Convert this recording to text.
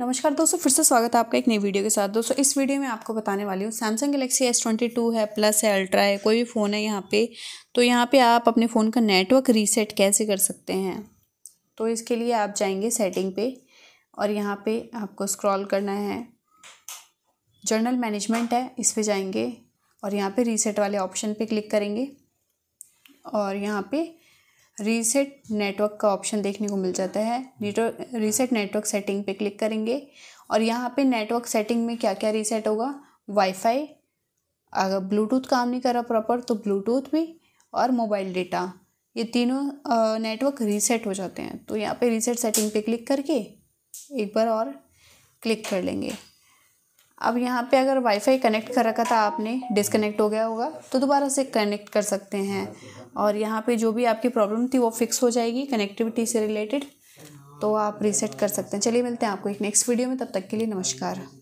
नमस्कार दोस्तों फिर से स्वागत है आपका एक नई वीडियो के साथ दोस्तों इस वीडियो में आपको बताने वाली हूँ Samsung Galaxy S twenty two है प्लस है अल्ट्रा है कोई भी फ़ोन है यहाँ पे तो यहाँ पे आप अपने फ़ोन का नेटवर्क रीसेट कैसे कर सकते हैं तो इसके लिए आप जाएंगे सेटिंग पे और यहाँ पे आपको स्क्रॉल करना है जर्नल मैनेजमेंट है इस पर जाएंगे और यहाँ पर रीसेट वाले ऑप्शन पर क्लिक करेंगे और यहाँ पर रीसेट नेटवर्क का ऑप्शन देखने को मिल जाता है रीसेट नेटवर्क सेटिंग पे क्लिक करेंगे और यहाँ पे नेटवर्क सेटिंग में क्या क्या रीसेट होगा वाईफाई अगर ब्लूटूथ काम नहीं कर रहा प्रॉपर तो ब्लूटूथ भी और मोबाइल डेटा ये तीनों नेटवर्क रीसेट हो जाते हैं तो यहाँ पे रीसेट सेटिंग पे क्लिक करके एक बार और क्लिक कर लेंगे अब यहाँ पे अगर वाईफाई कनेक्ट कर रखा था आपने डिसकनेक्ट हो गया होगा तो दोबारा से कनेक्ट कर सकते हैं और यहाँ पे जो भी आपकी प्रॉब्लम थी वो फिक्स हो जाएगी कनेक्टिविटी से रिलेटेड तो आप रीसेट कर सकते हैं चलिए मिलते हैं आपको एक नेक्स्ट वीडियो में तब तक के लिए नमस्कार